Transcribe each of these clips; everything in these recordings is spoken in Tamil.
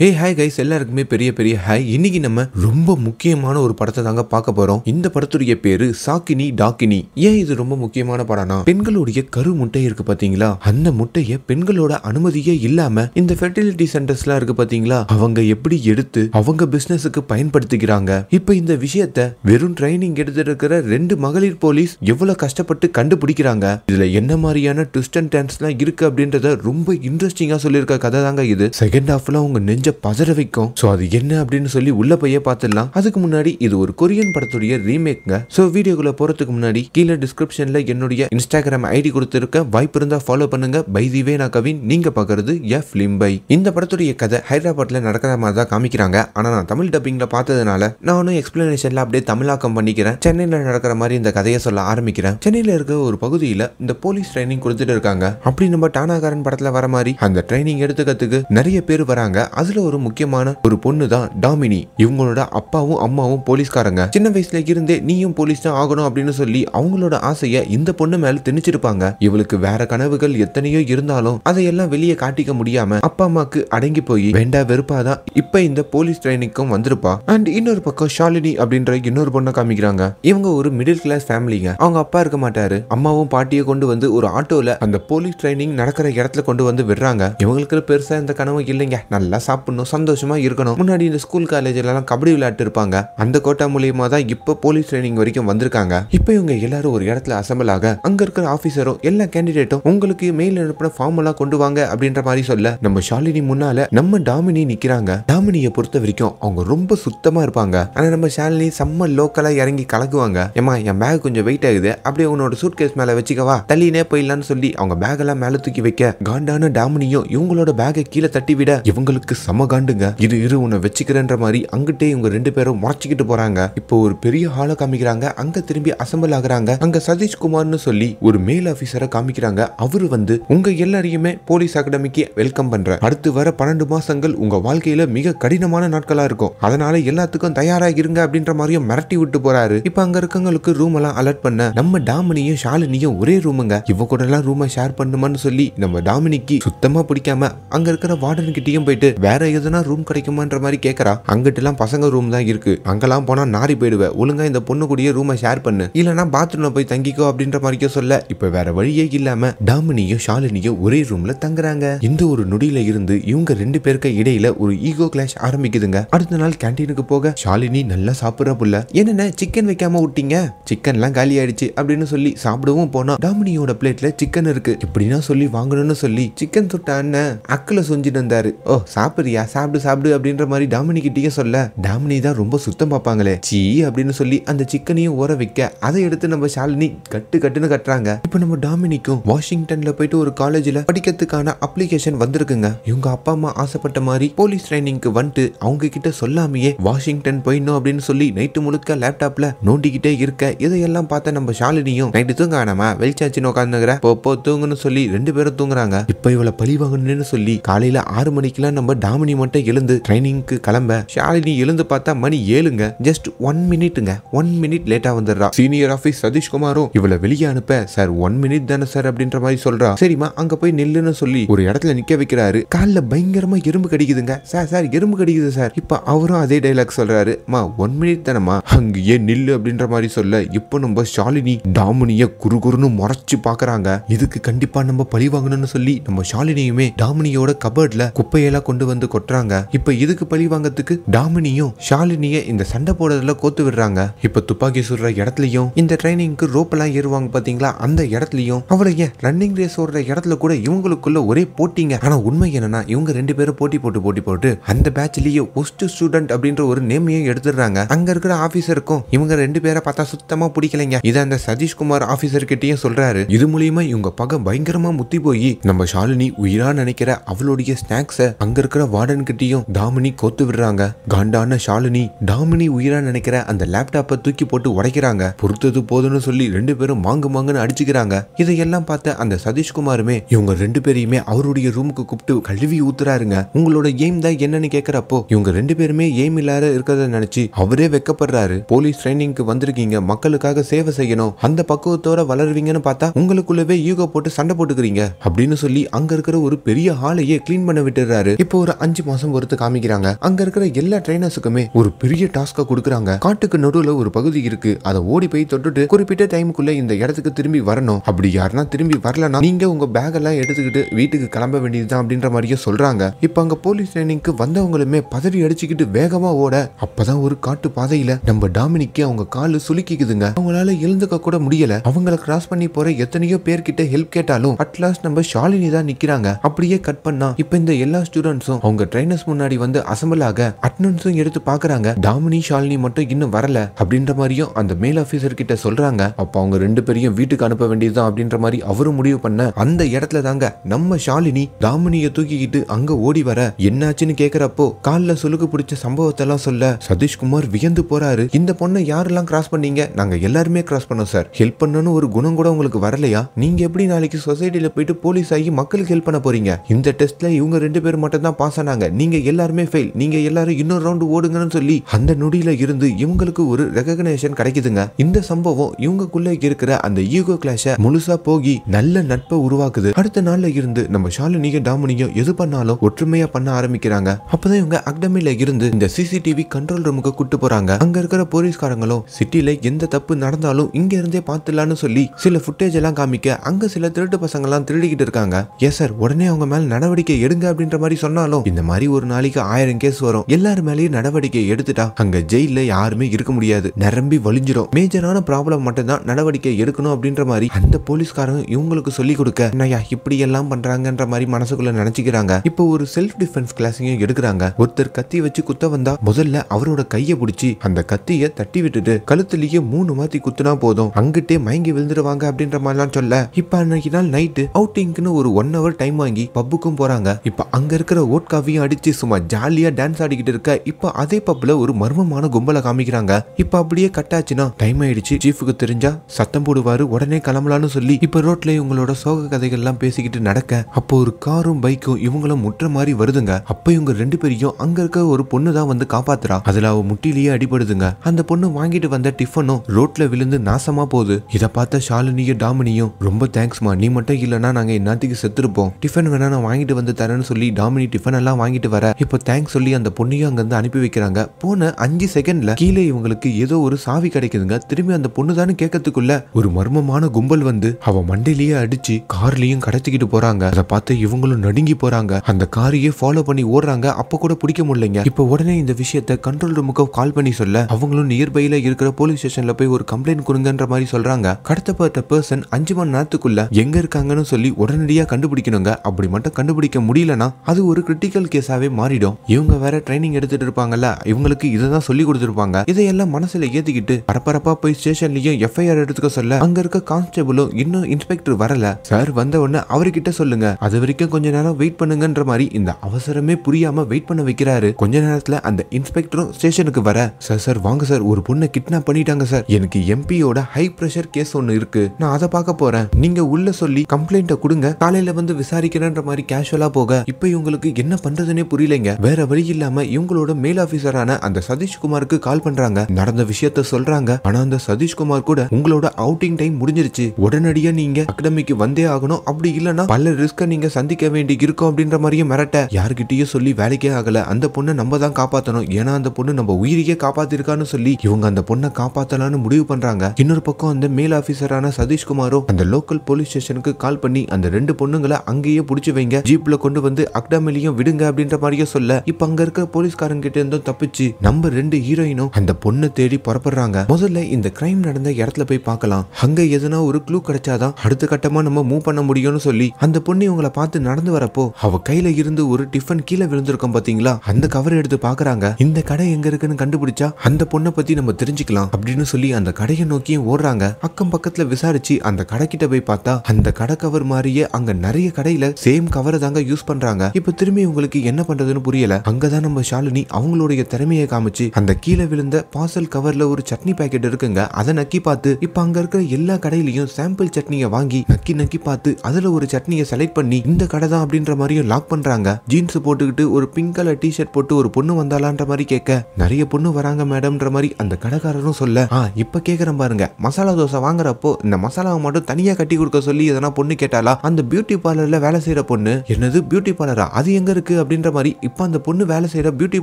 ஹே ஹாய் கைஸ் எல்லாருக்குமே பெரிய பெரிய ஹாய் இன்னைக்கு நம்ம ரொம்ப முக்கியமான ஒரு படத்தை தாங்க பார்க்க போறோம் இந்த படத்துடைய பேரு சாக்கினி டாக்கினி ஏன் இது ரொம்ப முக்கியமான படம்னா பெண்களுடைய கரு முட்டை இருக்கு பாத்தீங்களா அந்த முட்டைய பெண்களோட அனுமதியே இல்லாம இந்த ஃபெர்டிலிட்டி சென்டர்ஸ் எல்லாம் இருக்கு பாத்தீங்களா அவங்க எப்படி எடுத்து அவங்க பிசினஸுக்கு பயன்படுத்திக்கிறாங்க இப்ப இந்த விஷயத்த வெறும் ட்ரைனிங் எடுத்துட்டு இருக்கிற ரெண்டு மகளிர் போலீஸ் எவ்வளவு கஷ்டப்பட்டு கண்டுபிடிக்கிறாங்க இதுல என்ன மாதிரியான ட்விஸ்ட் அண்ட் டேன்ஸ் எல்லாம் இருக்கு அப்படின்றத ரொம்ப இன்ட்ரெஸ்டிங்கா சொல்லியிருக்க கதை தாங்க இது செகண்ட் ஹாஃப்ல உங்க நெஞ்ச மூஞ்ச பதற வைக்கும் ஸோ அது என்ன அப்படின்னு சொல்லி உள்ள போய் பார்த்துடலாம் அதுக்கு முன்னாடி இது ஒரு கொரியன் படத்துடைய ரீமேக்ங்க ஸோ வீடியோக்குள்ள போறதுக்கு முன்னாடி கீழே டிஸ்கிரிப்ஷனில் என்னுடைய இன்ஸ்டாகிராம் ஐடி கொடுத்துருக்க வாய்ப்பு இருந்தால் ஃபாலோ பண்ணுங்க பை தி நான் கவின் நீங்க பாக்குறது எ ஃபிலிம் பை இந்த படத்துடைய கதை ஹைதராபாத்தில் நடக்கிற மாதிரி தான் காமிக்கிறாங்க ஆனால் நான் தமிழ் டப்பிங்கில் பார்த்ததுனால நானும் எக்ஸ்பிளனேஷன்ல அப்படியே தமிழாக்கம் பண்ணிக்கிறேன் சென்னையில் நடக்கிற மாதிரி இந்த கதையை சொல்ல ஆரம்பிக்கிறேன் சென்னையில் இருக்க ஒரு பகுதியில் இந்த போலீஸ் ட்ரைனிங் கொடுத்துட்டு இருக்காங்க அப்படி நம்ம டானாகாரன் படத்தில் வர மாதிரி அந்த ட்ரைனிங் எடுத்துக்கிறதுக்கு நிறைய பேர் வராங்க அதில் இதுல ஒரு முக்கியமான ஒரு பொண்ணு தான் டாமினி இவங்களோட அப்பாவும் அம்மாவும் போலீஸ்காரங்க சின்ன வயசுல இருந்தே நீயும் போலீஸ் தான் ஆகணும் அப்படின்னு சொல்லி அவங்களோட ஆசைய இந்த பொண்ணு மேல திணிச்சிருப்பாங்க இவளுக்கு வேற கனவுகள் எத்தனையோ இருந்தாலும் அதையெல்லாம் வெளியே காட்டிக்க முடியாம அப்பா அம்மாக்கு அடங்கி போய் வேண்டா வெறுப்பாதான் இப்ப இந்த போலீஸ் ட்ரைனிங்கும் வந்திருப்பா அண்ட் இன்னொரு பக்கம் ஷாலினி அப்படின்ற இன்னொரு பொண்ணை காமிக்கிறாங்க இவங்க ஒரு மிடில் கிளாஸ் ஃபேமிலிங்க அவங்க அப்பா இருக்க மாட்டாரு அம்மாவும் பாட்டியை கொண்டு வந்து ஒரு ஆட்டோல அந்த போலீஸ் ட்ரைனிங் நடக்கிற இடத்துல கொண்டு வந்து விடுறாங்க இவங்களுக்கு பெருசா இந்த கனவு இல்லைங்க நல்லா சாப்பிட்டு சாப்பிடணும் சந்தோஷமாக இருக்கணும் முன்னாடி இந்த ஸ்கூல் காலேஜ்லலாம் கபடி விளையாட்டு இருப்பாங்க அந்த கோட்டா மூலியமா தான் இப்போ போலீஸ் ட்ரைனிங் வரைக்கும் வந்திருக்காங்க இப்போ இவங்க எல்லாரும் ஒரு இடத்துல அசம்பிள் ஆக அங்கே இருக்கிற ஆஃபீஸரும் எல்லா கேண்டிடேட்டும் உங்களுக்கு மெயில் அனுப்பின ஃபார்ம் எல்லாம் கொண்டு வாங்க அப்படின்ற மாதிரி சொல்ல நம்ம ஷாலினி முன்னால நம்ம டாமினி நிற்கிறாங்க டாமினியை பொறுத்த வரைக்கும் அவங்க ரொம்ப சுத்தமாக இருப்பாங்க ஆனால் நம்ம ஷாலினி செம்ம லோக்கலாக இறங்கி கலக்குவாங்க ஏமா என் பேக் கொஞ்சம் வெயிட் ஆகுது அப்படியே உன்னோட சூட் கேஸ் மேலே வச்சுக்கவா தள்ளினே போயிடலான்னு சொல்லி அவங்க பேக் எல்லாம் மேலே தூக்கி வைக்க காண்டான டாமினியும் இவங்களோட பேகை கீழே தட்டி விட இவங்களுக்கு சம செம காண்டுங்க இது இரு உன்னை வச்சுக்கிறேன்ற மாதிரி அங்கிட்டே இவங்க ரெண்டு பேரும் முறைச்சிக்கிட்டு போறாங்க இப்போ ஒரு பெரிய ஹாலை காமிக்கிறாங்க அங்க திரும்பி அசம்பிள் ஆகுறாங்க அங்க சதீஷ்குமார்னு சொல்லி ஒரு மேல் ஆபீசரை காமிக்கிறாங்க அவரு வந்து உங்க எல்லாரையுமே போலீஸ் அகாடமிக்கு வெல்கம் பண்ற அடுத்து வர பன்னெண்டு மாசங்கள் உங்க வாழ்க்கையில மிக கடினமான நாட்களா இருக்கும் அதனால எல்லாத்துக்கும் தயாரா இருங்க அப்படின்ற மாதிரியும் மிரட்டி விட்டு போறாரு இப்ப அங்க இருக்கவங்களுக்கு ரூம் எல்லாம் அலர்ட் பண்ண நம்ம டாமினியும் ஷாலினியும் ஒரே ரூமுங்க இவ கூட எல்லாம் ரூமை ஷேர் பண்ணுமான்னு சொல்லி நம்ம டாமினிக்கு சுத்தமா பிடிக்காம அங்க இருக்கிற வார்டன் கிட்டயும் போயிட்டு வேற எதுனா ரூம் கிடைக்குமான்ற மாதிரி கேட்கறா அங்கிட்டலாம் பசங்க ரூம் தான் இருக்கு அங்கெல்லாம் போனா நாரி போயிடுவேன் ஒழுங்கா இந்த பொண்ணு கூடயே ரூமை ஷேர் பண்ணு இல்லனா பாத்ரூம்ல போய் தங்கிக்கோ அப்படின்ற மாதிரிக்கோ சொல்ல இப்ப வேற வழியே இல்லாம டாமினியும் ஷாலினியும் ஒரே ரூம்ல தங்குறாங்க இந்த ஒரு நொடியில இருந்து இவங்க ரெண்டு பேருக்கு இடையில ஒரு ஈகோ கிளாஷ் ஆரம்பிக்குதுங்க அடுத்த நாள் கேன்டீனுக்கு போக ஷாலினி நல்லா சாப்பிடுற புள்ள என்னென்ன சிக்கன் வைக்காம விட்டீங்க சிக்கன்லாம் காலி ஆயிடுச்சு அப்படின்னு சொல்லி சாப்பிடவும் போனா டாமினியோட பிளேட்ல சிக்கன் இருக்கு இப்படின்னா சொல்லி வாங்கணும்னு சொல்லி சிக்கன் சுட்ட அண்ணன் அக்கில சொஞ்சிட்டு வந்தாரு ஓ சாப்பிடு சாப்பிட்றியா சாப்பிடு சாப்பிடு அப்படின்ற மாதிரி டாமினி கிட்டேயே சொல்ல டாமினி தான் ரொம்ப சுத்தம் பார்ப்பாங்களே சீ அப்படின்னு சொல்லி அந்த சிக்கனையும் ஊற வைக்க அதை எடுத்து நம்ம ஷாலினி கட்டு கட்டுன்னு கட்டுறாங்க இப்போ நம்ம டாமினிக்கும் வாஷிங்டன்ல போயிட்டு ஒரு காலேஜ்ல படிக்கிறதுக்கான அப்ளிகேஷன் வந்திருக்குங்க இவங்க அப்பா அம்மா ஆசைப்பட்ட மாதிரி போலீஸ் ட்ரைனிங்க்கு வந்துட்டு அவங்க கிட்ட சொல்லாமையே வாஷிங்டன் போயிடணும் அப்படின்னு சொல்லி நைட்டு முழுக்க லேப்டாப்ல நோண்டிக்கிட்டே இருக்க இதையெல்லாம் பார்த்த நம்ம ஷாலினியும் நைட்டு தூங்க வேணாமா வெளிச்சாச்சின்னு உட்காந்துங்கிற போ தூங்குன்னு சொல்லி ரெண்டு பேரும் தூங்குறாங்க இப்போ இவ்வளவு பழி வாங்கணும்னு சொல்லி காலையில ஆறு மணிக்கெல்லாம் நம்ம டாம் யாமினி மட்டும் எழுந்து ட்ரைனிங்க்கு கிளம்ப ஷாலினி எழுந்து பார்த்தா மணி ஏழுங்க ஜஸ்ட் ஒன் மினிட்டுங்க ஒன் மினிட் லேட்டா வந்துடுறா சீனியர் ஆஃபீஸ் சதீஷ்குமாரும் இவளை வெளியே அனுப்ப சார் ஒன் மினிட் தானே சார் அப்படின்ற மாதிரி சொல்றா சரிம்மா அங்க போய் நில்லுன்னு சொல்லி ஒரு இடத்துல நிக்க வைக்கிறாரு கால பயங்கரமா எறும்பு கடிக்குதுங்க சார் சார் எறும்பு கடிக்குது சார் இப்ப அவரும் அதே டைலாக் சொல்றாரு மா ஒன் மினிட் தானம்மா அங்கேயே நில்லு அப்படின்ற மாதிரி சொல்ல இப்போ நம்ம ஷாலினி டாமினிய குறுகுறுன்னு முறைச்சு பாக்குறாங்க இதுக்கு கண்டிப்பா நம்ம பழி வாங்கணும்னு சொல்லி நம்ம ஷாலினியுமே டாமினியோட கபர்ட்ல குப்பையெல்லாம் கொண்டு வந்து கொட்டுறாங்க இப்ப இதுக்கு பழி வாங்கத்துக்கு டாமினியும் ஷாலினிய இந்த சண்டை போடுறதுல கோத்து விடுறாங்க இப்ப துப்பாக்கி சுடுற இடத்துலயும் இந்த ட்ரைனிங்க்கு ரோப் எல்லாம் ஏறுவாங்க பாத்தீங்களா அந்த இடத்துலயும் அவளை ஏன் ரன்னிங் ரேஸ் ஓடுற இடத்துல கூட இவங்களுக்குள்ள ஒரே போட்டிங்க ஆனா உண்மை என்னன்னா இவங்க ரெண்டு பேரும் போட்டி போட்டு போட்டி போட்டு அந்த பேட்ச்லயே ஒஸ்ட் ஸ்டூடெண்ட் அப்படின்ற ஒரு நேமையும் எடுத்துடுறாங்க அங்க இருக்கிற ஆபீசருக்கும் இவங்க ரெண்டு பேரை பார்த்தா சுத்தமா பிடிக்கலைங்க இதை அந்த சதீஷ்குமார் ஆபீசர் கிட்டயும் சொல்றாரு இது மூலியமா இவங்க பகம் பயங்கரமா முத்தி போய் நம்ம ஷாலினி உயிரா நினைக்கிற அவளுடைய ஸ்நாக்ஸை அங்க இருக்கிற கிட்டயும் தாமினி கோத்து விடுறாங்க காண்டான ஷாலினி டாமினி உயிரா நினைக்கிற அந்த லேப்டாப்பை தூக்கி போட்டு உடைக்கிறாங்க பொறுத்தது போதும்னு சொல்லி ரெண்டு பேரும் மாங்கு மாங்குன்னு அடிச்சுக்கிறாங்க இதையெல்லாம் பார்த்த அந்த சதீஷ்குமாருமே இவங்க ரெண்டு பேரையுமே அவருடைய ரூமுக்கு கூப்பிட்டு கழுவி ஊத்துறாருங்க உங்களோட எய்ம் தான் என்னன்னு கேக்குறப்போ இவங்க ரெண்டு பேருமே எய்ம் இல்லாத இருக்கிறத நினைச்சு அவரே வெக்கப்படுறாரு போலீஸ் ட்ரைனிங்க்கு வந்திருக்கீங்க மக்களுக்காக சேவை செய்யணும் அந்த பக்குவத்தோட வளருவீங்கன்னு பார்த்தா உங்களுக்குள்ளவே ஈகோ போட்டு சண்டை போட்டுக்கிறீங்க அப்படின்னு சொல்லி அங்க இருக்கிற ஒரு பெரிய ஹாலையே கிளீன் பண்ண விட்டுறாரு இப்போ ஒரு அஞ்சு மாசம் பொறுத்து காமிக்கிறாங்க அங்க இருக்கிற எல்லா ட்ரைனர்ஸுக்குமே ஒரு பெரிய டாஸ்க கொடுக்குறாங்க காட்டுக்கு நடுவுல ஒரு பகுதி இருக்கு அதை ஓடி போய் தொட்டுட்டு குறிப்பிட்ட டைமுக்குள்ள இந்த இடத்துக்கு திரும்பி வரணும் அப்படி யாருன்னா திரும்பி வரலன்னா நீங்க உங்க பேக் எல்லாம் எடுத்துக்கிட்டு வீட்டுக்கு கிளம்ப வேண்டியதுதான் அப்படின்ற மாதிரியே சொல்றாங்க இப்ப அங்க போலீஸ் ட்ரைனிங்க்கு வந்தவங்களுமே பதவி அடிச்சுக்கிட்டு வேகமா ஓட அப்பதான் ஒரு காட்டு பாதையில நம்ம டாமினிக்கு அவங்க காலு சுலுக்கிக்குதுங்க அவங்களால எழுந்துக்க கூட முடியல அவங்கள கிராஸ் பண்ணி போற எத்தனையோ பேர் கிட்ட ஹெல்ப் கேட்டாலும் அட்லாஸ்ட் நம்ம ஷாலினி தான் நிக்கிறாங்க அப்படியே கட் பண்ணா இப்ப இந்த எல்லா ஸ்டூடெண்ட்ஸும் அவங்க அவங்க ட்ரைனர்ஸ் முன்னாடி வந்து அசம்பிள் ஆக அட்டனன்ஸும் எடுத்து பாக்குறாங்க டாமினி ஷாலினி மட்டும் இன்னும் வரல அப்படின்ற மாதிரியும் அந்த மேல் ஆபீசர் கிட்ட சொல்றாங்க அப்ப அவங்க ரெண்டு பேரையும் வீட்டுக்கு அனுப்ப வேண்டியதுதான் அப்படின்ற மாதிரி அவரும் முடிவு பண்ண அந்த இடத்துல தாங்க நம்ம ஷாலினி டாமினிய தூக்கிக்கிட்டு அங்க ஓடி வர என்னாச்சுன்னு கேக்குறப்போ காலில் சொலுக்கு பிடிச்ச சம்பவத்தெல்லாம் சொல்ல சதீஷ்குமார் வியந்து போறாரு இந்த பொண்ணை யாரெல்லாம் கிராஸ் பண்ணீங்க நாங்க எல்லாருமே கிராஸ் பண்ணோம் சார் ஹெல்ப் பண்ணணும்னு ஒரு குணம் கூட உங்களுக்கு வரலையா நீங்க எப்படி நாளைக்கு சொசைட்டில போயிட்டு போலீஸ் ஆகி மக்களுக்கு ஹெல்ப் பண்ண போறீங்க இந்த டெஸ்ட்ல இவங்க ரெண்டு பேர் மட்டும் தான் பாஸ் பண்ணாங்க நீங்க எல்லாருமே ஃபெயில் நீங்க எல்லாரும் இன்னொரு ரவுண்டு ஓடுங்கன்னு சொல்லி அந்த நொடியில இருந்து இவங்களுக்கு ஒரு ரெகக்னேஷன் கிடைக்குதுங்க இந்த சம்பவம் இவங்களுக்குள்ள இருக்கிற அந்த ஈகோ கிளாஷ முழுசா போகி நல்ல நட்பை உருவாக்குது அடுத்த நாள்ல இருந்து நம்ம ஷாலினிய டாமினியும் எது பண்ணாலும் ஒற்றுமையா பண்ண ஆரம்பிக்கிறாங்க அப்பதான் இவங்க அக்டமில இருந்து இந்த சிசிடிவி கண்ட்ரோல் ரூமுக்கு கூட்டு போறாங்க அங்க இருக்கிற போலீஸ்காரங்களும் சிட்டில எந்த தப்பு நடந்தாலும் இங்க இருந்தே பாத்துலாம்னு சொல்லி சில ஃபுட்டேஜ் எல்லாம் காமிக்க அங்க சில திருட்டு பசங்க எல்லாம் திருடிக்கிட்டு இருக்காங்க எஸ் சார் உடனே அவங்க மேல நடவடிக்கை எடுங்க அப்படின்ற மாதிரி சொன்னாலும் இந்த மாதிரி ஒரு நாளைக்கு ஆயிரம் கேஸ் வரும் எல்லாரும் மேலேயும் நடவடிக்கை எடுத்துட்டா அங்க ஜெயில யாருமே இருக்க முடியாது நிரம்பி வலிஞ்சிடும் மேஜரான ப்ராப்ளம் மட்டும்தான் நடவடிக்கை எடுக்கணும் அப்படின்ற மாதிரி அந்த போலீஸ்காரங்க இவங்களுக்கு சொல்லி கொடுக்க என்னையா இப்படி எல்லாம் பண்றாங்கன்ற மாதிரி மனசுக்குள்ள நினைச்சுக்கிறாங்க இப்போ ஒரு செல்ஃப் டிஃபென்ஸ் கிளாஸையும் எடுக்கிறாங்க ஒருத்தர் கத்தி வச்சு குத்த வந்தா முதல்ல அவரோட கையை பிடிச்சி அந்த கத்திய தட்டி விட்டுட்டு கழுத்துலயே மூணு மாத்தி குத்துனா போதும் அங்கிட்டே மயங்கி விழுந்துருவாங்க அப்படின்ற மாதிரிலாம் சொல்ல இப்ப அன்னைக்கு நாள் நைட்டு அவுட்டிங்க்குன்னு ஒரு ஒன் ஹவர் டைம் வாங்கி பப்புக்கும் போறாங்க இப்ப அங்க இருக்கிற ஓட்கா காக்காவையும் அடித்து சும்மா ஜாலியாக டான்ஸ் ஆடிக்கிட்டு இருக்க இப்போ அதே பப்பில் ஒரு மர்மமான கும்பலை காமிக்கிறாங்க இப்போ அப்படியே கட்டாச்சுன்னா டைம் ஆயிடுச்சு சீஃபுக்கு தெரிஞ்சா சத்தம் போடுவாரு உடனே கிளம்பலான்னு சொல்லி இப்போ ரோட்ல இவங்களோட சோக கதைகள்லாம் பேசிக்கிட்டு நடக்க அப்போ ஒரு காரும் பைக்கும் இவங்களும் முற்ற மாதிரி வருதுங்க அப்போ இவங்க ரெண்டு பேரையும் அங்க இருக்க ஒரு பொண்ணு தான் வந்து காப்பாத்துறா அதுல அவ முட்டிலேயே அடிபடுதுங்க அந்த பொண்ணு வாங்கிட்டு வந்த டிஃபனும் ரோட்ல விழுந்து நாசமா போகுது இதை பார்த்த ஷாலினியும் டாமினியும் ரொம்ப தேங்க்ஸ்மா நீ மட்டும் இல்லைன்னா நாங்க இந்நாட்டுக்கு செத்துருப்போம் டிஃபன் வேணா நான் வாங்கிட்டு வந்து தரேன்னு சொல்லி டாமினி டிஃபன் எல்லாம் வாங்கிட்டு வர இப்போ தேங்க்ஸ் சொல்லி அந்த பொண்ணையும் அங்கேருந்து அனுப்பி வைக்கிறாங்க போன அஞ்சு செகண்ட்ல கீழே இவங்களுக்கு ஏதோ ஒரு சாவி கிடைக்குதுங்க திரும்பி அந்த பொண்ணு தானே கேட்கறதுக்குள்ள ஒரு மர்மமான கும்பல் வந்து அவ மண்டையிலேயே அடிச்சு கார்லயும் கடத்திக்கிட்டு போறாங்க அதை பார்த்து இவங்களும் நடுங்கி போறாங்க அந்த காரையே ஃபாலோ பண்ணி ஓடுறாங்க அப்ப கூட பிடிக்க முடியலைங்க இப்போ உடனே இந்த விஷயத்த கண்ட்ரோல் ரூமுக்கு கால் பண்ணி சொல்ல அவங்களும் நியர்பைல இருக்கிற போலீஸ் ஸ்டேஷன்ல போய் ஒரு கம்ப்ளைண்ட் கொடுங்கன்ற மாதிரி சொல்றாங்க கடத்தப்பட்ட பர்சன் அஞ்சு மணி நேரத்துக்குள்ள எங்க இருக்காங்கன்னு சொல்லி உடனடியா கண்டுபிடிக்கணுங்க அப்படி மட்டும் கண்டுபிடிக்க முடியலனா அது ஒரு கிரிட்டிக்கல் மெடிக்கல் கேஸாவே மாறிடும் இவங்க வேற ட்ரைனிங் எடுத்துட்டு இருப்பாங்கல்ல இவங்களுக்கு இதுதான் சொல்லி கொடுத்துருப்பாங்க இதையெல்லாம் மனசுல ஏத்திக்கிட்டு பரபரப்பா போய் ஸ்டேஷன்லயும் எஃப்ஐஆர் எடுத்துக்க சொல்ல அங்க இருக்க கான்ஸ்டபிளும் இன்னும் இன்ஸ்பெக்டர் வரல சார் வந்த உடனே அவர்கிட்ட சொல்லுங்க அது வரைக்கும் கொஞ்ச நேரம் வெயிட் பண்ணுங்கன்ற மாதிரி இந்த அவசரமே புரியாம வெயிட் பண்ண வைக்கிறாரு கொஞ்ச நேரத்துல அந்த இன்ஸ்பெக்டரும் ஸ்டேஷனுக்கு வர சார் சார் வாங்க சார் ஒரு பொண்ணை கிட்னாப் பண்ணிட்டாங்க சார் எனக்கு எம்பியோட ஹை பிரஷர் கேஸ் ஒன்னு இருக்கு நான் அதை பார்க்க போறேன் நீங்க உள்ள சொல்லி கம்ப்ளைண்ட்டை கொடுங்க காலையில வந்து விசாரிக்கிறேன்ற மாதிரி கேஷுவலா போக இப்போ இவங்களுக்கு என்ன பண்றதுன்னே புரியலைங்க வேற வழி இல்லாம இவங்களோட மேல் ஆபீசரான அந்த சதீஷ்குமாருக்கு கால் பண்றாங்க நடந்த விஷயத்த சொல்றாங்க ஆனா அந்த சதீஷ்குமார் கூட உங்களோட அவுட்டிங் டைம் முடிஞ்சிருச்சு உடனடியா நீங்க அகாடமிக்கு வந்தே ஆகணும் அப்படி இல்லைன்னா பல ரிஸ்க நீங்க சந்திக்க வேண்டி இருக்கும் அப்படின்ற மாதிரியும் மிரட்ட யார்கிட்டயும் சொல்லி வேலைக்கே ஆகல அந்த பொண்ணை நம்ம தான் காப்பாத்தணும் ஏன்னா அந்த பொண்ணு நம்ம உயிரியே காப்பாத்திருக்கான்னு சொல்லி இவங்க அந்த பொண்ணை காப்பாத்தலாம்னு முடிவு பண்றாங்க இன்னொரு பக்கம் அந்த மேல் ஆபீசரான சதீஷ்குமாரும் அந்த லோக்கல் போலீஸ் ஸ்டேஷனுக்கு கால் பண்ணி அந்த ரெண்டு பொண்ணுங்களை அங்கேயே புடிச்சு வைங்க ஜீப்ல கொண்டு வந்து அக்டாமிலையும் விடுங்க விட்டுருங்க அப்படின்ற மாதிரியே சொல்ல இப்ப அங்க இருக்க போலீஸ்காரங்க கிட்ட இருந்தும் தப்பிச்சு நம்ம ரெண்டு ஹீரோயினும் அந்த பொண்ணை தேடி புறப்படுறாங்க முதல்ல இந்த கிரைம் நடந்த இடத்துல போய் பார்க்கலாம் அங்க எதுனா ஒரு க்ளூ கிடைச்சாதான் அடுத்த கட்டமா நம்ம மூவ் பண்ண முடியும்னு சொல்லி அந்த பொண்ணு இவங்களை பார்த்து நடந்து வரப்போ அவ கையில இருந்து ஒரு டிஃபன் கீழே விழுந்திருக்கோம் பாத்தீங்களா அந்த கவர் எடுத்து பாக்குறாங்க இந்த கடை எங்க இருக்குன்னு கண்டுபிடிச்சா அந்த பொண்ணை பத்தி நம்ம தெரிஞ்சுக்கலாம் அப்படின்னு சொல்லி அந்த கடையை நோக்கியும் ஓடுறாங்க அக்கம் பக்கத்துல விசாரிச்சு அந்த கடை கிட்ட போய் பார்த்தா அந்த கடை கவர் மாதிரியே அங்க நிறைய கடையில சேம் கவரை தாங்க யூஸ் பண்றாங்க இப்ப திரும்பி உங்களுக்கு அவங்களுக்கு என்ன பண்றதுன்னு புரியல அங்கதான் நம்ம ஷாலினி அவங்களுடைய திறமையை காமிச்சு அந்த கீழே விழுந்த பார்சல் கவர்ல ஒரு சட்னி பாக்கெட் இருக்குங்க அதை நக்கி பார்த்து இப்ப அங்க இருக்கிற எல்லா கடையிலயும் சாம்பிள் சட்னியை வாங்கி நக்கி நக்கி பார்த்து அதுல ஒரு சட்னியை செலக்ட் பண்ணி இந்த கடை தான் அப்படின்ற மாதிரியும் லாக் பண்றாங்க ஜீன்ஸ் போட்டுக்கிட்டு ஒரு பிங்க் கலர் டி ஷர்ட் போட்டு ஒரு பொண்ணு வந்தாலான்ற மாதிரி கேட்க நிறைய பொண்ணு வராங்க மேடம்ன்ற மாதிரி அந்த கடைக்காரரும் சொல்ல ஆ இப்ப கேக்குறேன் பாருங்க மசாலா தோசை வாங்குறப்போ இந்த மசாலாவை மட்டும் தனியா கட்டி கொடுக்க சொல்லி எதனா பொண்ணு கேட்டாலா அந்த பியூட்டி பார்லர்ல வேலை செய்யற பொண்ணு என்னது பியூட்டி பார்லரா அது எங்க இருக்கு அப்படின்ற மாதிரி இப்போ அந்த பொண்ணு வேலை செய்யற பியூட்டி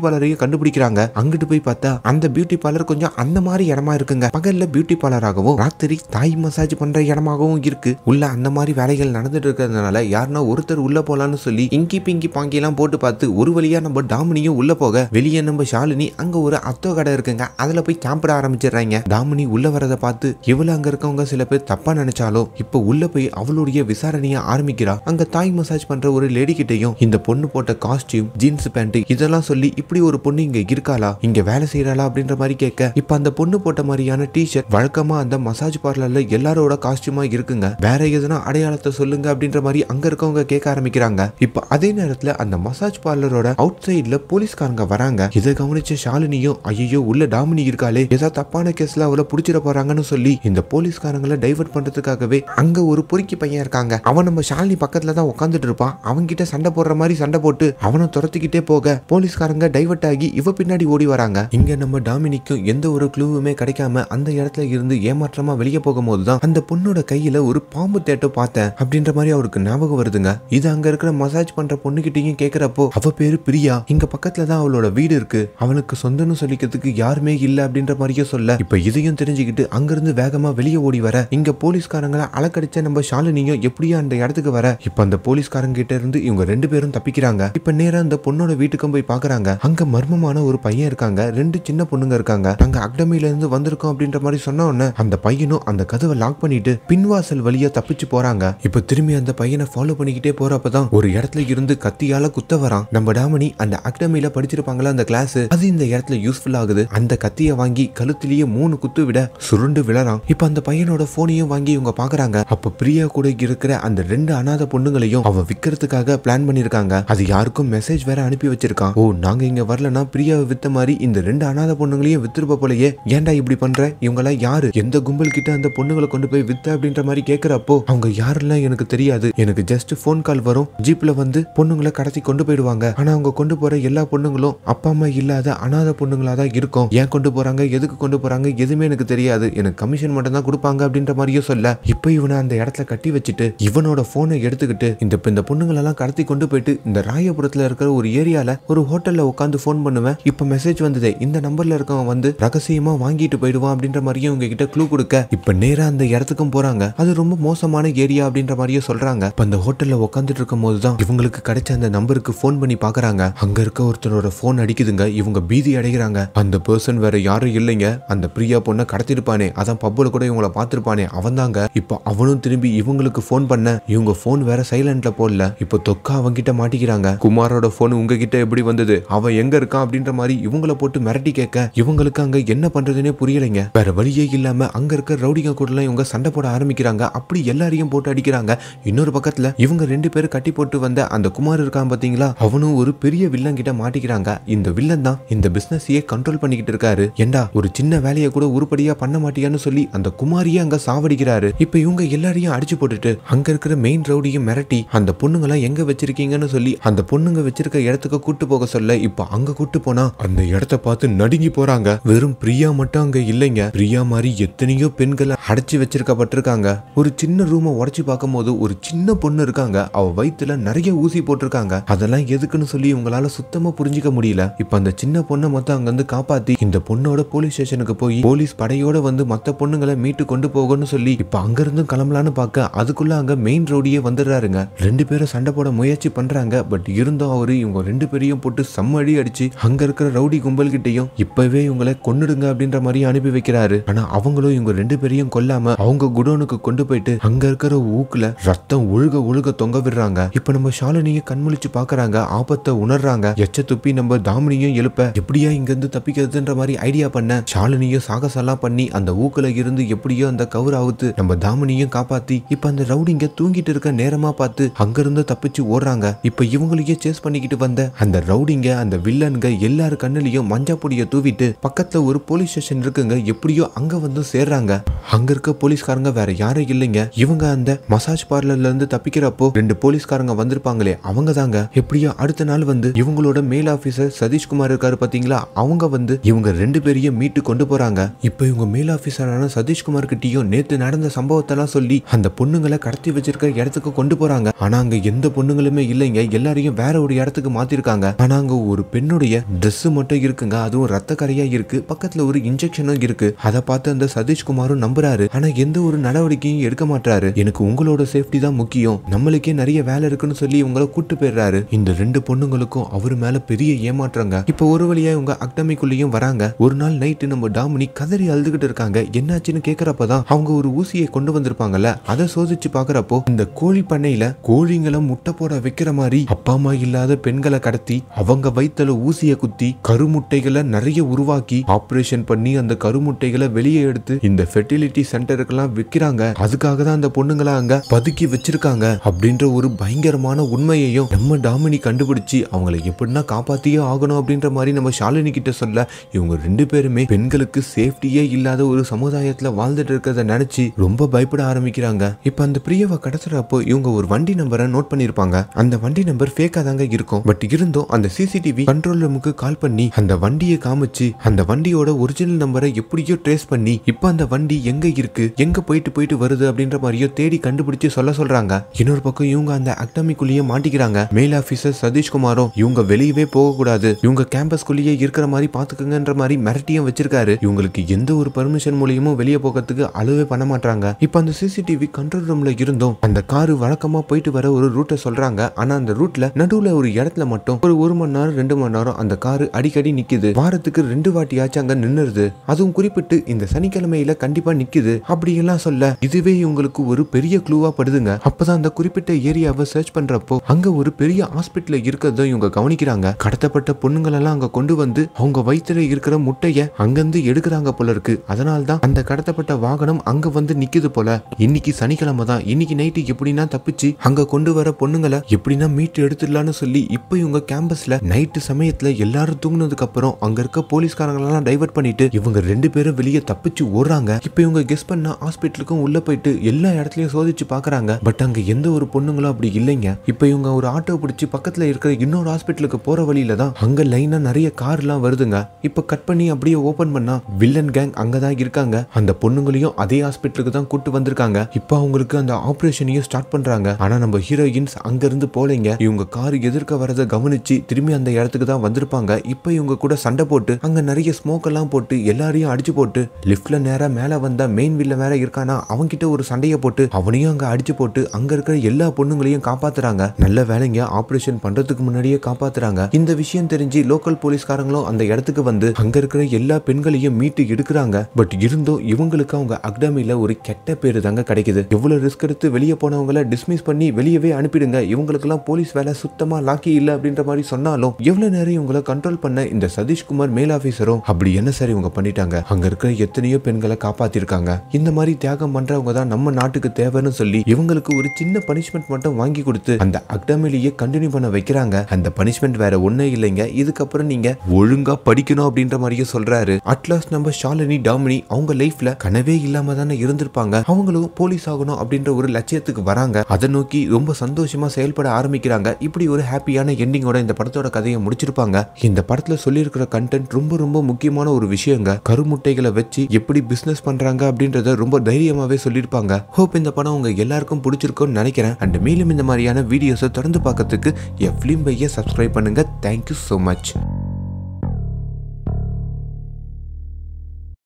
பார்லரையும் கண்டுபிடிக்கிறாங்க அங்கிட்டு போய் பார்த்தா அந்த பியூட்டி பார்லர் கொஞ்சம் அந்த மாதிரி இடமா இருக்குங்க பகல்ல பியூட்டி பார்லராகவும் ராத்திரி தாய் மசாஜ் பண்ற இடமாகவும் இருக்கு உள்ள அந்த மாதிரி வேலைகள் நடந்துட்டு இருக்கிறதுனால யாருன்னா ஒருத்தர் உள்ள போலான்னு சொல்லி இங்கி பிங்கி பாங்கி எல்லாம் போட்டு பார்த்து ஒரு வழியா நம்ம டாமினியும் உள்ள போக வெளியே நம்ம ஷாலினி அங்க ஒரு அத்தோ கடை இருக்குங்க அதுல போய் சாப்பிட ஆரம்பிச்சிடுறாங்க டாமினி உள்ள வரதை பார்த்து இவ்வளவு அங்க இருக்கவங்க சில பேர் தப்பா நினைச்சாலும் இப்ப உள்ள போய் அவளுடைய விசாரணையை ஆரம்பிக்கிறா அங்க தாய் மசாஜ் பண்ற ஒரு லேடி கிட்டையும் இந்த பொண்ணு போட்ட காஸ்டியூம் ஜீன்ஸ் பேண்ட் இதெல்லாம் சொல்லி இப்படி ஒரு பொண்ணு இங்க இருக்காளா இங்க வேலை செய்யறாளா அப்படின்ற மாதிரி கேட்க இப்ப அந்த பொண்ணு போட்ட மாதிரியான டி ஷர்ட் வழக்கமா அந்த மசாஜ் பார்லர்ல எல்லாரோட காஸ்டியூமா இருக்குங்க வேற எதுனா அடையாளத்தை சொல்லுங்க அப்படின்ற மாதிரி அங்க இருக்கவங்க கேட்க ஆரம்பிக்கிறாங்க இப்ப அதே நேரத்துல அந்த மசாஜ் பார்லரோட அவுட் சைட்ல போலீஸ்காரங்க வராங்க இதை கவனிச்ச ஷாலினியும் ஐயோ உள்ள டாமினி இருக்காளே ஏதாவது தப்பான கேஸ்ல அவளை புடிச்சிட போறாங்கன்னு சொல்லி இந்த போலீஸ்காரங்களை டைவர்ட் பண்றதுக்காகவே அங்க ஒரு பொறுக்கி பையன் இருக்காங்க அவன் நம்ம ஷாலினி பக்கத்துல தான் உட்காந்துட்டு இருப்பான் கிட்ட சண்டை போடுற மாதிரி சண்டை போட்டு போட்டு அவனை துரத்திக்கிட்டே போக போலீஸ்காரங்க டைவர்ட் ஆகி இவ பின்னாடி ஓடி வராங்க இங்க நம்ம டாமினிக்கும் எந்த ஒரு க்ளூவுமே கிடைக்காம அந்த இடத்துல இருந்து ஏமாற்றமா வெளியே போகும்போது தான் அந்த பொண்ணோட கையில ஒரு பாம்பு தேட்டை பார்த்தேன் அப்படின்ற மாதிரி அவருக்கு ஞாபகம் வருதுங்க இது அங்க இருக்கிற மசாஜ் பண்ற பொண்ணுகிட்டையும் கேக்குறப்போ அவ பேரு பிரியா இங்க பக்கத்துல தான் அவளோட வீடு இருக்கு அவனுக்கு சொந்தம்னு சொல்லிக்கிறதுக்கு யாருமே இல்ல அப்படின்ற மாதிரியே சொல்ல இப்ப இதையும் தெரிஞ்சுக்கிட்டு அங்கிருந்து வேகமா வெளியே ஓடி வர இங்க போலீஸ்காரங்களை அலக்கடிச்ச நம்ம ஷாலினியும் எப்படியா அந்த இடத்துக்கு வர இப்ப அந்த போலீஸ்காரங்க கிட்ட இருந்து இவங்க ரெண்டு பேரும் தப்பிக்கிறாங்க இப்போ நேராக அந்த பொண்ணோட வீட்டுக்கும் போய் பார்க்குறாங்க அங்கே மர்மமான ஒரு பையன் இருக்காங்க ரெண்டு சின்ன பொண்ணுங்க இருக்காங்க அங்க அகடமில இருந்து வந்திருக்கோம் அப்படின்ற மாதிரி சொன்ன உடனே அந்த பையனும் அந்த கதவை லாக் பண்ணிட்டு பின்வாசல் வழியா தப்பிச்சு போறாங்க இப்போ திரும்பி அந்த பையனை ஃபாலோ பண்ணிக்கிட்டே போறப்பதான் ஒரு இடத்துல இருந்து கத்தியால குத்த வரான் நம்ம டாமணி அந்த அகடமில படிச்சிருப்பாங்களா அந்த கிளாஸ் அது இந்த இடத்துல யூஸ்ஃபுல் ஆகுது அந்த கத்தியை வாங்கி கழுத்திலேயே மூணு குத்து விட சுருண்டு விழறான் இப்போ அந்த பையனோட போனையும் வாங்கி இவங்க பாக்குறாங்க அப்ப பிரியா கூட இருக்கிற அந்த ரெண்டு அநாத பொண்ணுங்களையும் அவ விக்கிறதுக்காக பிளான் பண்ணிருக்காங்க அது யார் யாருக்கும் மெசேஜ் வேற அனுப்பி வச்சிருக்கான் ஓ நாங்க இங்க வரலனா பிரியாவை வித்த மாதிரி இந்த ரெண்டு அனாத பொண்ணுங்களையும் வித்துருப்ப போலயே ஏன்டா இப்படி பண்ற இவங்களா யாரு எந்த கும்பல் கிட்ட அந்த பொண்ணுங்களை கொண்டு போய் வித்த அப்படின்ற மாதிரி கேக்குறப்போ அவங்க யாருலாம் எனக்கு தெரியாது எனக்கு ஜஸ்ட் போன் கால் வரும் ஜீப்ல வந்து பொண்ணுங்களை கடத்தி கொண்டு போயிடுவாங்க ஆனா அவங்க கொண்டு போற எல்லா பொண்ணுங்களும் அப்பா அம்மா இல்லாத அனாத பொண்ணுங்களா தான் இருக்கும் ஏன் கொண்டு போறாங்க எதுக்கு கொண்டு போறாங்க எதுவுமே எனக்கு தெரியாது எனக்கு கமிஷன் மட்டும் தான் கொடுப்பாங்க அப்படின்ற மாதிரியும் சொல்ல இப்ப இவனை அந்த இடத்துல கட்டி வச்சுட்டு இவனோட போனை எடுத்துக்கிட்டு இந்த இந்த பொண்ணுங்களெல்லாம் கடத்தி கொண்டு போயிட்டு இந்த ராய காஞ்சிபுரத்துல இருக்கிற ஒரு ஏரியாவில் ஒரு ஹோட்டலில் உட்காந்து ஃபோன் பண்ணுவேன் இப்போ மெசேஜ் வந்தது இந்த நம்பரில் இருக்கவங்க வந்து ரகசியமாக வாங்கிட்டு போயிடுவான் அப்படின்ற மாதிரியும் உங்ககிட்ட கிட்ட க்ளூ கொடுக்க இப்போ நேராக அந்த இடத்துக்கும் போகிறாங்க அது ரொம்ப மோசமான ஏரியா அப்படின்ற மாதிரியும் சொல்கிறாங்க இப்ப அந்த ஹோட்டலில் உட்காந்துட்டு இருக்கும் போதுதான் தான் இவங்களுக்கு கிடைச்ச அந்த நம்பருக்கு ஃபோன் பண்ணி பாக்குறாங்க அங்கே இருக்க ஒருத்தனோட ஃபோன் அடிக்குதுங்க இவங்க பீதி அடைகிறாங்க அந்த பர்சன் வேற யாரும் இல்லைங்க அந்த பிரியா பொண்ணை கடத்திருப்பானே அதான் பப்புல கூட இவங்கள பார்த்துருப்பானே அவன் தாங்க இப்போ அவனும் திரும்பி இவங்களுக்கு ஃபோன் பண்ண இவங்க ஃபோன் வேற சைலண்ட்ல போடல இப்போ தொக்கா அவங்கிட்ட மாட்டிக்கிறாங்க குமாரோட ஃபோன் உங்ககிட்ட எப்படி வந்தது அவன் எங்க இருக்கான் அப்படின்ற மாதிரி இவங்கள போட்டு மிரட்டி கேட்க இவங்களுக்கு அங்க என்ன பண்றதுன்னே புரியலைங்க வேற வழியே இல்லாம அங்க இருக்க ரவுடிங்க கூட இவங்க சண்டை போட ஆரம்பிக்கிறாங்க அப்படி எல்லாரையும் போட்டு அடிக்கிறாங்க இன்னொரு பக்கத்துல இவங்க ரெண்டு பேரும் கட்டி போட்டு வந்த அந்த குமார் இருக்கான் பாத்தீங்களா அவனும் ஒரு பெரிய வில்லன் கிட்ட மாட்டிக்கிறாங்க இந்த வில்லன் தான் இந்த பிசினஸையே கண்ட்ரோல் பண்ணிக்கிட்டு இருக்காரு ஏண்டா ஒரு சின்ன வேலையை கூட உருப்படியா பண்ண மாட்டியான்னு சொல்லி அந்த குமாரியே அங்க சாவடிக்கிறாரு இப்ப இவங்க எல்லாரையும் அடிச்சு போட்டுட்டு அங்க இருக்கிற மெயின் ரவுடியும் மிரட்டி அந்த பொண்ணுங்களாம் எங்க வச்சிருக்கீங்கன்னு சொல்லி அந்த பொண்ணு பொண்ணுங்க வச்சிருக்க இடத்துக்கு கூட்டு போக சொல்ல இப்போ அங்க கூட்டு போனா அந்த இடத்த பார்த்து நடுங்கி போறாங்க வெறும் பிரியா மட்டும் அங்க இல்லைங்க பிரியா மாதிரி எத்தனையோ பெண்களை அடைச்சி வச்சிருக்கப்பட்டிருக்காங்க ஒரு சின்ன ரூமை பார்க்கும் பார்க்கும்போது ஒரு சின்ன பொண்ணு இருக்காங்க அவ வயிற்றுல நிறைய ஊசி போட்டிருக்காங்க அதெல்லாம் எதுக்குன்னு சொல்லி உங்களால சுத்தமா புரிஞ்சுக்க முடியல இப்ப அந்த சின்ன பொண்ணை மொத்தம் அங்க இருந்து காப்பாத்தி இந்த பொண்ணோட போலீஸ் ஸ்டேஷனுக்கு போய் போலீஸ் படையோட வந்து மத்த பொண்ணுங்களை மீட்டு கொண்டு போகணும்னு சொல்லி இப்ப அங்க இருந்து கிளம்பலான்னு பார்க்க அதுக்குள்ள அங்க மெயின் ரோடியே வந்துடுறாருங்க ரெண்டு பேரும் சண்டை போட முயற்சி பண்றாங்க பட் இருந்தும் அவரு இவங்க ரெண்டு பேரையும் போட்டு செம்ம அடி அடிச்சு அங்க இருக்கிற ரவுடி கும்பல் கிட்டையும் இப்பவே இவங்களை கொன்னுடுங்க அப்படின்ற மாதிரி அனுப்பி வைக்கிறாரு ஆனா அவங்களும் இவங்க ரெண்டு பேரையும் கொல்லாம அவங்க குடோனுக்கு கொண்டு போயிட்டு அங்க இருக்கிற ஊக்குல ரத்தம் ஒழுக ஒழுக தொங்க விடுறாங்க இப்ப நம்ம ஷாலினிய கண்முழிச்சு பாக்குறாங்க ஆபத்தை உணர்றாங்க எச்ச துப்பி நம்ம தாமினியும் எழுப்ப எப்படியா இங்க இருந்து தப்பிக்கிறதுன்ற மாதிரி ஐடியா பண்ண ஷாலினியும் சாகசெல்லாம் பண்ணி அந்த ஊக்குல இருந்து எப்படியோ அந்த கவர் ஆகுத்து நம்ம தாமினியும் காப்பாத்தி இப்ப அந்த ரவுடிங்க தூங்கிட்டு இருக்க நேரமா பார்த்து அங்க இருந்து தப்பிச்சு ஓடுறாங்க இப்ப இவங்களுக்கு அப்படியே சேஸ் பண்ணிக்கிட்டு வந்த அந்த ரவுடிங்க அந்த வில்லனுங்க எல்லாரு கண்ணிலையும் மஞ்சா பொடியை தூவிட்டு பக்கத்துல ஒரு போலீஸ் ஸ்டேஷன் இருக்குங்க எப்படியோ அங்க வந்து சேர்றாங்க அங்க இருக்க போலீஸ்காரங்க வேற யாரும் இல்லைங்க இவங்க அந்த மசாஜ் பார்லர்ல இருந்து தப்பிக்கிறப்போ ரெண்டு போலீஸ்காரங்க வந்திருப்பாங்களே அவங்க தாங்க எப்படியோ அடுத்த நாள் வந்து இவங்களோட மேல் ஆபீசர் சதீஷ்குமார் இருக்காரு பாத்தீங்களா அவங்க வந்து இவங்க ரெண்டு பேரையும் மீட்டு கொண்டு போறாங்க இப்போ இவங்க மேல் ஆபீசரான சதீஷ்குமார் கிட்டயும் நேத்து நடந்த சம்பவத்தெல்லாம் சொல்லி அந்த பொண்ணுங்களை கடத்தி வச்சிருக்க இடத்துக்கு கொண்டு போறாங்க ஆனா அங்க எந்த பொண்ணுங்களுமே இல்லைங்க எல்லாரையும் வேற ஒரு இடத்துக்கு மாத்திருக்காங்க ஆனா அங்க ஒரு பெண்ணுடைய ட்ரெஸ் மட்டும் இருக்குங்க அதுவும் ரத்த கரையா இருக்கு பக்கத்துல ஒரு இன்ஜெக்ஷனும் இருக்கு அதை பார்த்து அந்த சதீஷ்குமாரும் நம்புறாரு ஆனா எந்த ஒரு நடவடிக்கையும் எடுக்க மாட்டாரு எனக்கு உங்களோட சேஃப்டி தான் முக்கியம் நம்மளுக்கே நிறைய வேலை இருக்குன்னு சொல்லி இவங்களை கூட்டு போயிடுறாரு இந்த ரெண்டு பொண்ணுங்களுக்கும் அவர் மேல பெரிய ஏமாற்றங்க இப்போ ஒரு வழியா இவங்க அக்டமிக்குள்ளேயும் வராங்க ஒரு நாள் நைட்டு நம்ம டாமினி கதறி அழுதுகிட்டு இருக்காங்க என்னாச்சுன்னு கேக்குறப்பதான் அவங்க ஒரு ஊசியை கொண்டு வந்திருப்பாங்கல்ல அதை சோதிச்சு பாக்குறப்போ இந்த கோழி பண்ணையில கோழிங்களை முட்டை போட வைக்கிற மாதிரி அப்பா சுத்தமா இல்லாத பெண்களை கடத்தி அவங்க வயிற்றுல ஊசிய குத்தி கருமுட்டைகளை நிறைய உருவாக்கி ஆப்ரேஷன் பண்ணி அந்த கருமுட்டைகளை வெளியே எடுத்து இந்த ஃபெர்டிலிட்டி சென்டருக்கெல்லாம் விற்கிறாங்க அதுக்காக தான் அந்த பொண்ணுங்களை அங்க பதுக்கி வச்சிருக்காங்க அப்படின்ற ஒரு பயங்கரமான உண்மையையும் நம்ம டாமினி கண்டுபிடிச்சு அவங்களை எப்படின்னா காப்பாத்தியே ஆகணும் அப்படின்ற மாதிரி நம்ம ஷாலினி கிட்ட சொல்ல இவங்க ரெண்டு பேருமே பெண்களுக்கு சேஃப்டியே இல்லாத ஒரு சமுதாயத்துல வாழ்ந்துட்டு இருக்கிறத நினைச்சு ரொம்ப பயப்பட ஆரம்பிக்கிறாங்க இப்ப அந்த பிரியவை கடத்துறப்போ இவங்க ஒரு வண்டி நம்பரை நோட் பண்ணிருப்பாங்க அந்த வண்டி நம்பர் ஃபேக் தாங்க இருக்கும் பட் இருந்தும் அந்த சிசிடிவி கண்ட்ரோல் ரூமுக்கு கால் பண்ணி அந்த வண்டியை காமிச்சு அந்த வண்டியோட ஒரிஜினல் நம்பரை எப்படியோ ட்ரேஸ் பண்ணி இப்போ அந்த வண்டி எங்க இருக்கு எங்க போயிட்டு போயிட்டு வருது அப்படின்ற மாதிரியோ தேடி கண்டுபிடிச்சு சொல்ல சொல்றாங்க இன்னொரு பக்கம் இவங்க அந்த அகாடமிக்குள்ளேயே மாட்டிக்கிறாங்க மேல் ஆபீசர் சதீஷ்குமாரும் இவங்க வெளியவே போகக்கூடாது இவங்க கேம்பஸ்குள்ளேயே இருக்கிற மாதிரி பாத்துக்கங்கன்ற மாதிரி மிரட்டியும் வச்சிருக்காரு இவங்களுக்கு எந்த ஒரு பர்மிஷன் மூலியமும் வெளியே போகிறதுக்கு அளவே பண்ண மாட்டாங்க இப்போ அந்த சிசிடிவி கண்ட்ரோல் ரூம்ல இருந்தும் அந்த காரு வழக்கமா போயிட்டு வர ஒரு ரூட்டை சொல்றாங்க ஆனா அந்த ரூட்ல நடுவுல ஒரு இடத்துல மட்டும் ஒரு ஒரு மணி நேரம் ரெண்டு மணி நேரம் அந்த காரு அடிக்கடி நிக்குது வாரத்துக்கு ரெண்டு வாட்டியாச்சும் அங்க நின்னுருது அதுவும் குறிப்பிட்டு இந்த சனிக்கிழமையில நிக்குது அப்படி எல்லாம் சொல்ல இதுவே இவங்களுக்கு ஒரு பெரிய க்ளூவா படுதுங்க அப்போதான் அந்த குறிப்பிட்ட ஏரியாவை சர்ச் பண்றப்போ அங்க ஒரு பெரிய ஹாஸ்பிட்டல் இருக்கிறத இவங்க கவனிக்கிறாங்க கடத்தப்பட்ட பொண்ணுங்களெல்லாம் அங்க கொண்டு வந்து அவங்க வயிற்றுல இருக்கிற முட்டையை இருந்து எடுக்கிறாங்க போல இருக்கு அதனால்தான் அந்த கடத்தப்பட்ட வாகனம் அங்க வந்து நிக்குது போல இன்னைக்கு சனிக்கிழமை தான் இன்னைக்கு நைட்டு எப்படின்னா தப்பிச்சு அங்க கொண்டு வர பொண்ணுங்களை எப்படின்னா மீட்டு எடுத்துல போயிடலான்னு சொல்லி இப்போ இவங்க கேம்பஸ்ல நைட்டு சமயத்துல எல்லாரும் தூங்கினதுக்கு அப்புறம் அங்க இருக்க போலீஸ்காரங்களெல்லாம் டைவர்ட் பண்ணிட்டு இவங்க ரெண்டு பேரும் வெளியே தப்பிச்சு ஓடுறாங்க இப்போ இவங்க கெஸ் பண்ண ஹாஸ்பிட்டலுக்கும் உள்ள போயிட்டு எல்லா இடத்துலயும் சோதிச்சு பாக்குறாங்க பட் அங்க எந்த ஒரு பொண்ணுங்களும் அப்படி இல்லைங்க இப்போ இவங்க ஒரு ஆட்டோ பிடிச்சி பக்கத்துல இருக்கிற இன்னொரு ஹாஸ்பிட்டலுக்கு போற வழியில தான் அங்க லைனா நிறைய கார்லாம் வருதுங்க இப்போ கட் பண்ணி அப்படியே ஓபன் பண்ணா வில்லன் கேங் அங்கதான் இருக்காங்க அந்த பொண்ணுங்களையும் அதே ஹாஸ்பிட்டலுக்கு தான் கூட்டு வந்திருக்காங்க இப்போ அவங்களுக்கு அந்த ஆபரேஷனையும் ஸ்டார்ட் பண்றாங்க ஆனா நம்ம ஹீரோயின்ஸ் அங்க இருந்து போலீங்க இவங்க கார் யார் எதிர்க்க வரத கவனிச்சு திரும்பி அந்த இடத்துக்கு தான் வந்திருப்பாங்க இப்போ இவங்க கூட சண்டை போட்டு அங்கே நிறைய ஸ்மோக் எல்லாம் போட்டு எல்லாரையும் அடிச்சு போட்டு லிப்ட்ல நேராக மேலே வந்த மெயின் வீல்ல வேற இருக்கானா அவங்க கிட்ட ஒரு சண்டையை போட்டு அவனையும் அங்கே அடிச்சு போட்டு அங்கே இருக்கிற எல்லா பொண்ணுங்களையும் காப்பாத்துறாங்க நல்ல வேலைங்க ஆப்ரேஷன் பண்றதுக்கு முன்னாடியே காப்பாத்துறாங்க இந்த விஷயம் தெரிஞ்சு லோக்கல் போலீஸ்காரங்களும் அந்த இடத்துக்கு வந்து அங்க இருக்கிற எல்லா பெண்களையும் மீட்டு எடுக்கிறாங்க பட் இருந்தும் இவங்களுக்கு அவங்க அக்டாமியில ஒரு கெட்ட பேரு தாங்க கிடைக்குது எவ்வளவு ரிஸ்க் எடுத்து வெளியே போனவங்கள டிஸ்மிஸ் பண்ணி வெளியவே அனுப்பிடுங்க எல்லாம் போலீஸ் வேலை மொத்தமா லாக்கி இல்ல அப்படின்ற மாதிரி சொன்னாலும் எவ்வளவு நேரம் இவங்களை கண்ட்ரோல் பண்ண இந்த சதீஷ்குமார் மேல் ஆபீசரும் அப்படி என்ன சார் இவங்க பண்ணிட்டாங்க அங்க இருக்கிற எத்தனையோ பெண்களை காப்பாத்திருக்காங்க இந்த மாதிரி தியாகம் பண்றவங்க தான் நம்ம நாட்டுக்கு தேவைன்னு சொல்லி இவங்களுக்கு ஒரு சின்ன பனிஷ்மெண்ட் மட்டும் வாங்கி கொடுத்து அந்த அக்டமிலேயே கண்டினியூ பண்ண வைக்கிறாங்க அந்த பனிஷ்மெண்ட் வேற ஒண்ணே இல்லைங்க இதுக்கப்புறம் நீங்க ஒழுங்கா படிக்கணும் அப்படின்ற மாதிரியே சொல்றாரு அட்லாஸ்ட் நம்ம ஷாலினி டாமினி அவங்க லைஃப்ல கனவே இல்லாம தானே இருந்திருப்பாங்க அவங்களும் போலீஸ் ஆகணும் அப்படின்ற ஒரு லட்சியத்துக்கு வராங்க அதை நோக்கி ரொம்ப சந்தோஷமா செயல்பட ஆரம்பிக்கிறாங்க இப்படி எப்படி ஒரு ஹாப்பியான எண்டிங்கோட இந்த படத்தோட கதையை முடிச்சிருப்பாங்க இந்த படத்தில் சொல்லியிருக்கிற கண்டென்ட் ரொம்ப ரொம்ப முக்கியமான ஒரு விஷயங்க கருமுட்டைகளை வச்சு எப்படி பிஸ்னஸ் பண்ணுறாங்க அப்படின்றத ரொம்ப தைரியமாகவே சொல்லியிருப்பாங்க ஹோப் இந்த படம் உங்க எல்லாருக்கும் பிடிச்சிருக்கும்னு நினைக்கிறேன் அண்ட் மேலும் இந்த மாதிரியான வீடியோஸை தொடர்ந்து பார்க்கறதுக்கு என் ஃபிலிம் பையை சப்ஸ்கிரைப் பண்ணுங்க தேங்க்யூ ஸோ மச்